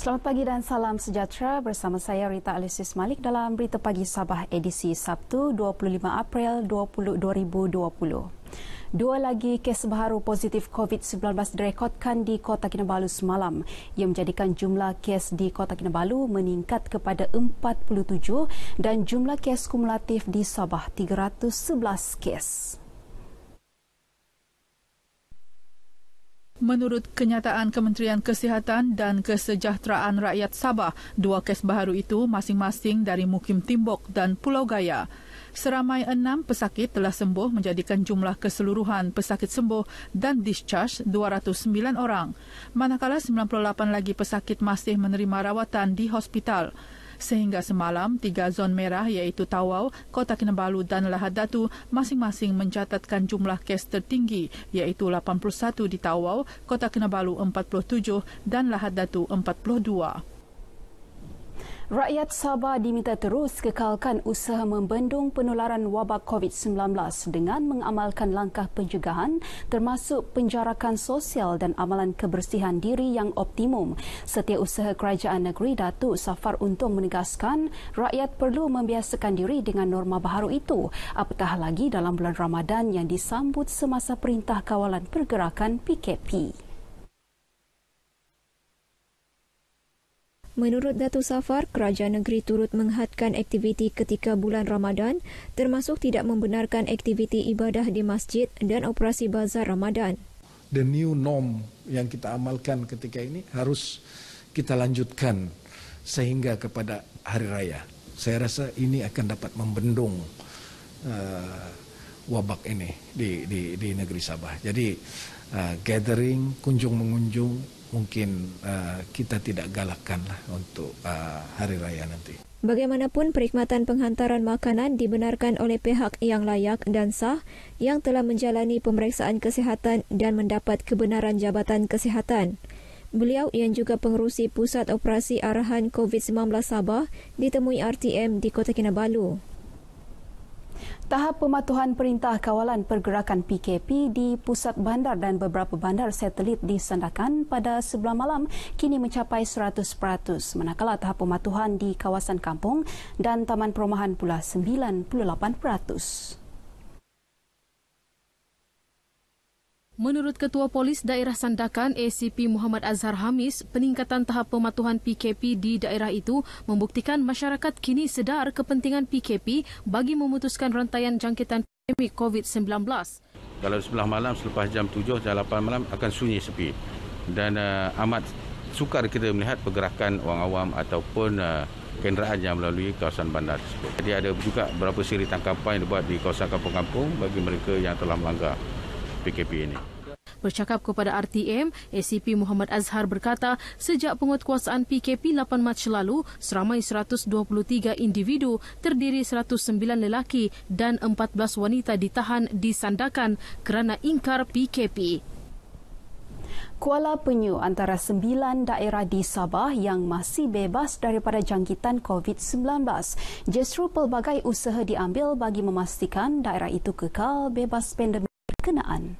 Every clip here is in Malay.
Selamat pagi dan salam sejahtera bersama saya Rita Alisis Malik dalam Berita Pagi Sabah edisi Sabtu 25 April 2020. Dua lagi kes baru positif COVID-19 direkodkan di Kota Kinabalu semalam. yang menjadikan jumlah kes di Kota Kinabalu meningkat kepada 47 dan jumlah kes kumulatif di Sabah 311 kes. Menurut kenyataan Kementerian Kesihatan dan Kesejahteraan Rakyat Sabah, dua kes baru itu masing-masing dari Mukim Timbok dan Pulau Gaya. Seramai enam pesakit telah sembuh menjadikan jumlah keseluruhan pesakit sembuh dan discharge 209 orang. Manakala 98 lagi pesakit masih menerima rawatan di hospital. Sehingga semalam, tiga zon merah iaitu Tawau, Kota Kinabalu dan Lahad Datu masing-masing mencatatkan jumlah kes tertinggi iaitu 81 di Tawau, Kota Kinabalu 47 dan Lahad Datu 42. Rakyat Sabah diminta terus kekalkan usaha membendung penularan wabak COVID-19 dengan mengamalkan langkah pencegahan termasuk penjarakan sosial dan amalan kebersihan diri yang optimum. Setiausaha Kerajaan Negeri Datuk Safar Untung menegaskan rakyat perlu membiasakan diri dengan norma baharu itu apatah lagi dalam bulan Ramadan yang disambut semasa Perintah Kawalan Pergerakan PKP. Menurut Datu Safar, kerajaan negeri turut menghadkan aktiviti ketika bulan Ramadan termasuk tidak membenarkan aktiviti ibadah di masjid dan operasi bazar Ramadan. The new norm yang kita amalkan ketika ini harus kita lanjutkan sehingga kepada hari raya. Saya rasa ini akan dapat membendung uh, wabak ini di di di negeri Sabah. Jadi uh, gathering kunjung mengunjung mungkin uh, kita tidak galakkan untuk uh, hari raya nanti. Bagaimanapun perkhidmatan penghantaran makanan dibenarkan oleh pihak yang layak dan sah yang telah menjalani pemeriksaan kesihatan dan mendapat kebenaran Jabatan Kesihatan. Beliau yang juga pengurusi Pusat Operasi Arahan COVID-19 Sabah ditemui RTM di Kota Kinabalu. Tahap pematuhan perintah kawalan pergerakan PKP di pusat bandar dan beberapa bandar satelit di Sandakan pada sebelah malam kini mencapai 100%, manakala tahap pematuhan di kawasan kampung dan taman perumahan pula 98%. Menurut Ketua Polis Daerah Sandakan ACP Muhammad Azhar Hamis, peningkatan tahap pematuhan PKP di daerah itu membuktikan masyarakat kini sedar kepentingan PKP bagi memutuskan rantaian jangkitan pandemik COVID-19. Kalau sebelah malam selepas jam 7 dan 8 malam akan sunyi sepi dan uh, amat sukar kita melihat pergerakan orang awam ataupun uh, kenderaan yang melalui kawasan bandar tersebut. Jadi ada juga beberapa siri tangkapan yang dibuat di kawasan kampung-kampung bagi mereka yang telah melanggar. PKP ini. Bercakap kepada RTM, ACP Muhammad Azhar berkata sejak penguatkuasaan PKP 8 Mac lalu, seramai 123 individu terdiri 109 lelaki dan 14 wanita ditahan disandakan kerana ingkar PKP. Kuala Penyu antara sembilan daerah di Sabah yang masih bebas daripada jangkitan COVID-19. Justru pelbagai usaha diambil bagi memastikan daerah itu kekal bebas pandemik berkenaan.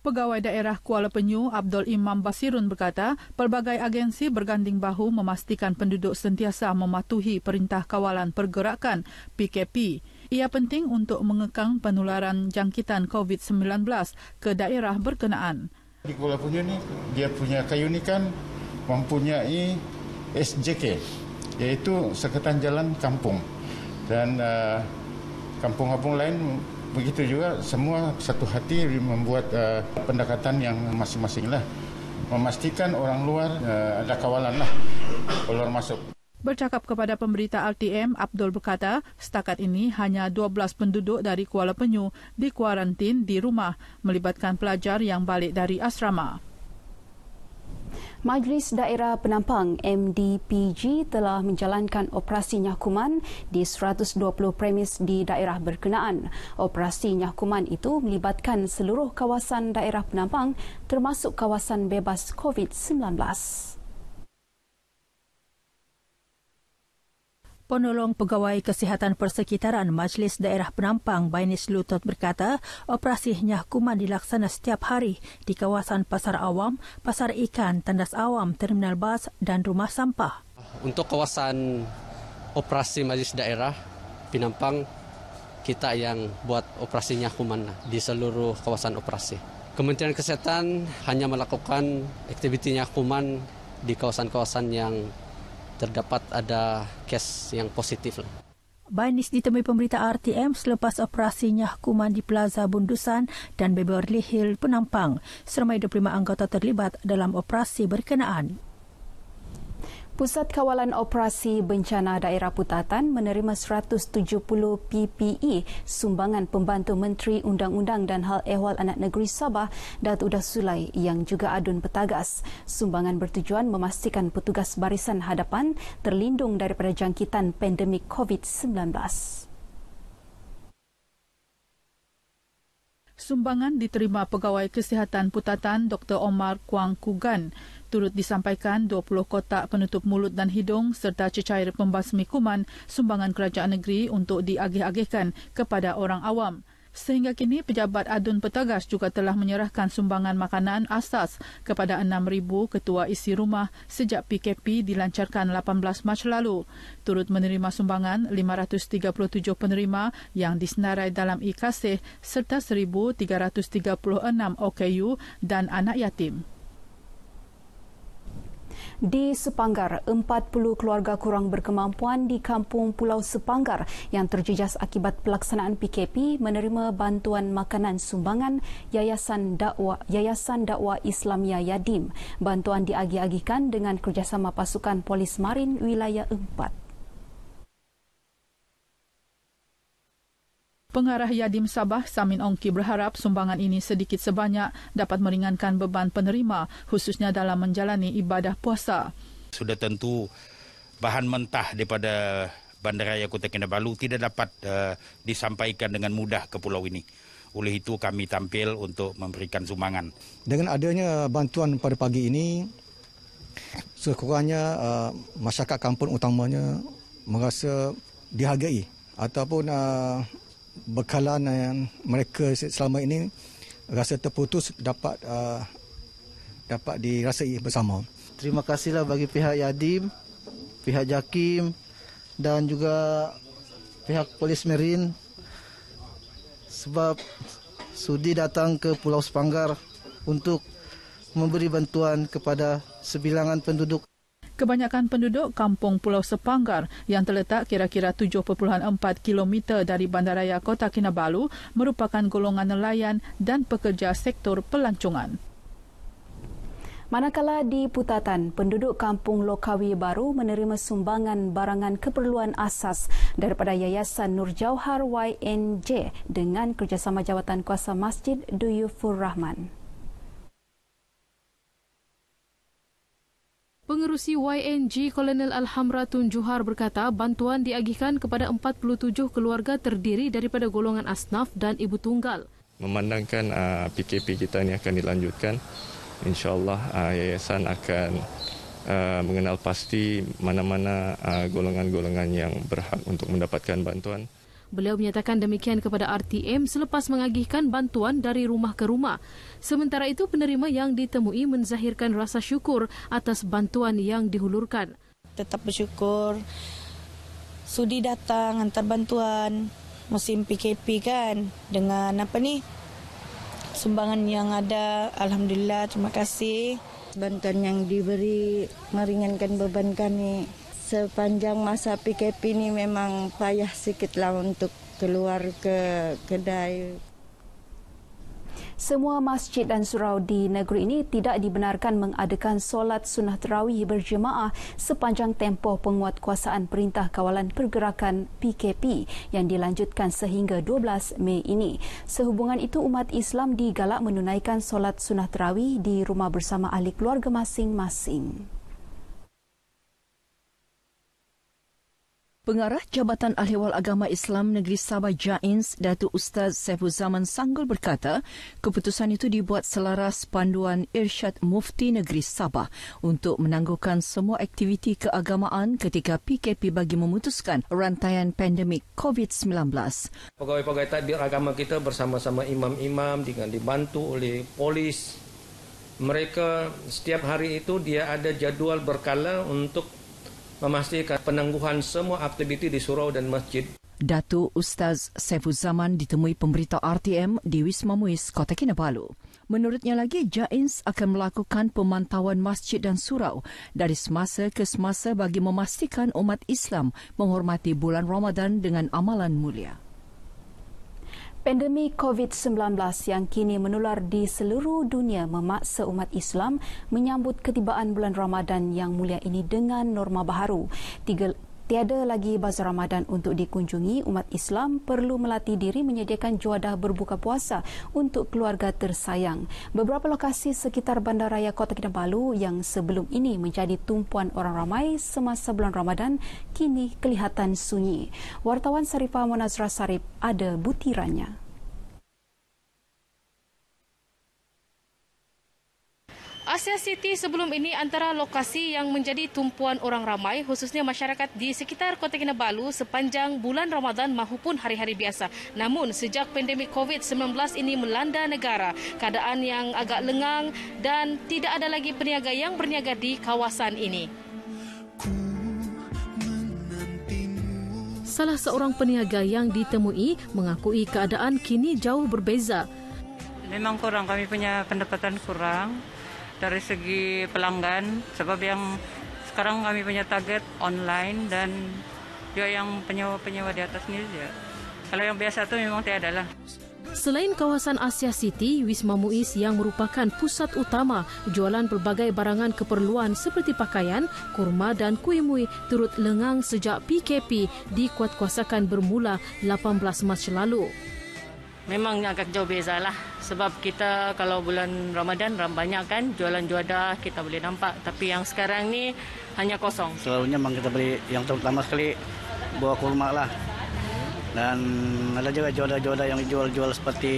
Pegawai daerah Kuala Penyu Abdul Imam Basirun berkata, pelbagai agensi berganding bahu memastikan penduduk sentiasa mematuhi Perintah Kawalan Pergerakan PKP. Ia penting untuk mengekang penularan jangkitan COVID-19 ke daerah berkenaan. Di Kuala Penyu ni dia punya kayu ni kan mempunyai SJK iaitu Sekatan Jalan Kampung. Dan uh, kampung-kampung lain begitu juga semua satu hati membuat uh, pendekatan yang masing-masing lah memastikan orang luar uh, ada kawalan lah keluar masuk. Bercakap kepada pemberita RTM, Abdul berkata, setakat ini hanya 12 penduduk dari Kuala Penyu dikuarantin di rumah, melibatkan pelajar yang balik dari asrama. Majlis Daerah Penampang MDPG telah menjalankan operasi nyahkuman di 120 premis di daerah berkenaan. Operasi nyahkuman itu melibatkan seluruh kawasan daerah penampang termasuk kawasan bebas COVID-19. Penolong Pegawai Kesihatan Persekitaran Majlis Daerah Penampang Bainis Lutut berkata operasi nyahkuman dilaksana setiap hari di kawasan Pasar Awam, Pasar Ikan, Tandas Awam, Terminal Bas dan Rumah Sampah. Untuk kawasan operasi Majlis Daerah Penampang, kita yang buat operasi nyahkuman lah di seluruh kawasan operasi. Kementerian Kesehatan hanya melakukan aktivitinya kuman di kawasan-kawasan yang terdapat ada kes yang positif. Lah. Bainis ditemui pemberita RTM selepas operasinya hukuman di Plaza Bundusan dan Beverly Hill Penampang. Seramai 25 anggota terlibat dalam operasi berkenaan. Pusat Kawalan Operasi Bencana Daerah Putatan menerima 170 PPE sumbangan pembantu Menteri Undang-Undang dan Hal Ehwal Anak Negeri Sabah, Datuk Udah Sulai yang juga adun petagas. Sumbangan bertujuan memastikan petugas barisan hadapan terlindung daripada jangkitan pandemik COVID-19. Sumbangan diterima pegawai kesihatan Putatan Dr. Omar Kuang Kugan Turut disampaikan 20 kotak penutup mulut dan hidung serta cecair pembasmi kuman sumbangan kerajaan negeri untuk diagih-agihkan kepada orang awam. Sehingga kini pejabat adun petagas juga telah menyerahkan sumbangan makanan asas kepada 6,000 ketua isi rumah sejak PKP dilancarkan 18 Mac lalu. Turut menerima sumbangan 537 penerima yang disenarai dalam ikasih serta 1,336 OKU dan anak yatim di Sepanggar, 40 keluarga kurang berkemampuan di kampung Pulau Sepanggar yang terjejas akibat pelaksanaan PKP menerima bantuan makanan sumbangan Yayasan Dakwa Yayasan Dakwa Islamia Yadim. Bantuan diagi-agikan dengan kerjasama pasukan polis marin wilayah Pengarah Yadim Sabah Samin Ongki berharap sumbangan ini sedikit sebanyak dapat meringankan beban penerima khususnya dalam menjalani ibadah puasa. Sudah tentu bahan mentah daripada Bandaraya Kota Kinabalu tidak dapat uh, disampaikan dengan mudah ke pulau ini. Oleh itu kami tampil untuk memberikan sumbangan. Dengan adanya bantuan pada pagi ini sekurang uh, eh, masyarakat kampung utamanya merasa dihargai ataupun uh, bekalan yang mereka selama ini rasa terputus dapat uh, dapat dirasai bersama. Terima kasihlah bagi pihak Yadim, pihak Jakim dan juga pihak polis Merin sebab sudi datang ke Pulau Sepanggar untuk memberi bantuan kepada sebilangan penduduk Kebanyakan penduduk kampung Pulau Sepanggar yang terletak kira-kira 7.4 km dari bandaraya Kota Kinabalu merupakan golongan nelayan dan pekerja sektor pelancongan. Manakala di Putatan, penduduk kampung Lokawi Baru menerima sumbangan barangan keperluan asas daripada Yayasan Nur Jauhar YNJ dengan kerjasama jawatan kuasa Masjid Duyufur Rahman. Pengerusi YNG Kolonel Alhamra Tun Juhar berkata bantuan diagihkan kepada 47 keluarga terdiri daripada golongan asnaf dan ibu tunggal. Memandangkan uh, ah, PKP kita ini akan dilanjutkan, insyaAllah uh, yayasan akan uh, mengenal pasti mana-mana uh, golongan-golongan yang berhak untuk mendapatkan bantuan. Beliau menyatakan demikian kepada RTM selepas mengagihkan bantuan dari rumah ke rumah. Sementara itu penerima yang ditemui menzahirkan rasa syukur atas bantuan yang dihulurkan. Tetap bersyukur sudi datang antar bantuan musim PKP kan dengan apa ni sumbangan yang ada alhamdulillah terima kasih bantuan yang diberi meringankan beban kami sepanjang masa PKP ini memang payah sikitlah untuk keluar ke kedai. Semua masjid dan surau di negeri ini tidak dibenarkan mengadakan solat sunnah terawih berjemaah sepanjang tempoh penguatkuasaan Perintah Kawalan Pergerakan PKP yang dilanjutkan sehingga 12 Mei ini. Sehubungan itu umat Islam digalak menunaikan solat sunnah terawih di rumah bersama ahli keluarga masing-masing. Pengarah Jabatan Ahliwal Agama Islam Negeri Sabah Jains, Datu Ustaz Saiful Zaman Sanggul berkata, keputusan itu dibuat selaras panduan Irsyad Mufti Negeri Sabah untuk menangguhkan semua aktiviti keagamaan ketika PKP bagi memutuskan rantaian pandemik COVID-19. Pegawai-pegawai tadbir agama kita bersama-sama imam-imam dengan dibantu oleh polis. Mereka setiap hari itu dia ada jadual berkala untuk memastikan penangguhan semua aktiviti di surau dan masjid. Datu Ustaz Saiful Zaman ditemui pemberita RTM di Wisma Muiz, Kota Kinabalu. Menurutnya lagi, Jains akan melakukan pemantauan masjid dan surau dari semasa ke semasa bagi memastikan umat Islam menghormati bulan Ramadan dengan amalan mulia. Pandemi COVID-19 yang kini menular di seluruh dunia memaksa umat Islam menyambut ketibaan bulan Ramadan yang mulia ini dengan norma baharu. Tiada lagi bazar Ramadan untuk dikunjungi, umat Islam perlu melatih diri menyediakan juadah berbuka puasa untuk keluarga tersayang. Beberapa lokasi sekitar bandaraya Kota Kinabalu yang sebelum ini menjadi tumpuan orang ramai semasa bulan Ramadan kini kelihatan sunyi. Wartawan Sarifah Munazra Sarif ada butirannya. Asia City sebelum ini antara lokasi yang menjadi tumpuan orang ramai khususnya masyarakat di sekitar Kota Kinabalu sepanjang bulan Ramadan maupun hari-hari biasa. Namun sejak pandemik COVID-19 ini melanda negara, keadaan yang agak lengang dan tidak ada lagi peniaga yang berniaga di kawasan ini. Salah seorang peniaga yang ditemui mengakui keadaan kini jauh berbeza. Memang kurang kami punya pendapatan kurang dari segi pelanggan sebab yang sekarang kami punya target online dan juga yang penyewa-penyewa di atas ini ya. Kalau yang biasa itu memang tiada lah. Selain kawasan Asia City, Wisma Muiz yang merupakan pusat utama jualan pelbagai barangan keperluan seperti pakaian, kurma dan kuih mui turut lengang sejak PKP dikuatkuasakan bermula 18 Mac lalu memang agak jauh beza lah. Sebab kita kalau bulan Ramadan banyak kan jualan juadah kita boleh nampak. Tapi yang sekarang ni hanya kosong. Selalunya memang kita beli yang terutama sekali buah kurma lah. Dan ada juga juadah-juadah yang jual-jual seperti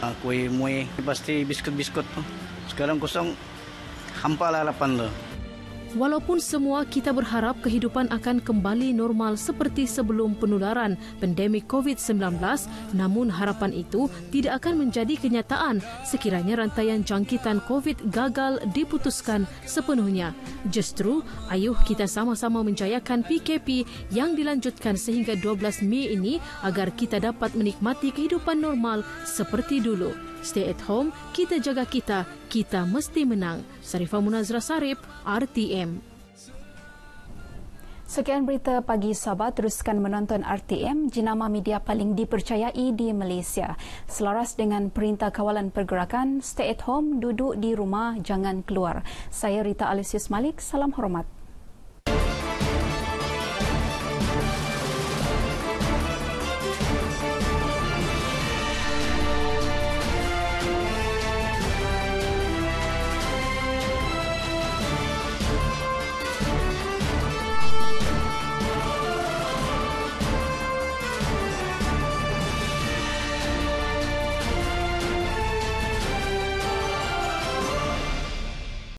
ah, kuih muih, pasti biskut-biskut tu. Sekarang kosong, hampa lah lapan tu. Walaupun semua kita berharap kehidupan akan kembali normal seperti sebelum penularan pandemik COVID-19, namun harapan itu tidak akan menjadi kenyataan sekiranya rantaian jangkitan COVID gagal diputuskan sepenuhnya. Justru, ayuh kita sama-sama menjayakan PKP yang dilanjutkan sehingga 12 Mei ini agar kita dapat menikmati kehidupan normal seperti dulu. Stay at home, kita jaga kita, kita mesti menang. Sarifah Munazra Sarip, RTM. RTM. Sekian berita pagi Sabah, teruskan menonton RTM, jenama media paling dipercayai di Malaysia. Selaras dengan Perintah Kawalan Pergerakan, stay at home, duduk di rumah, jangan keluar. Saya Rita Alisius Malik, salam hormat.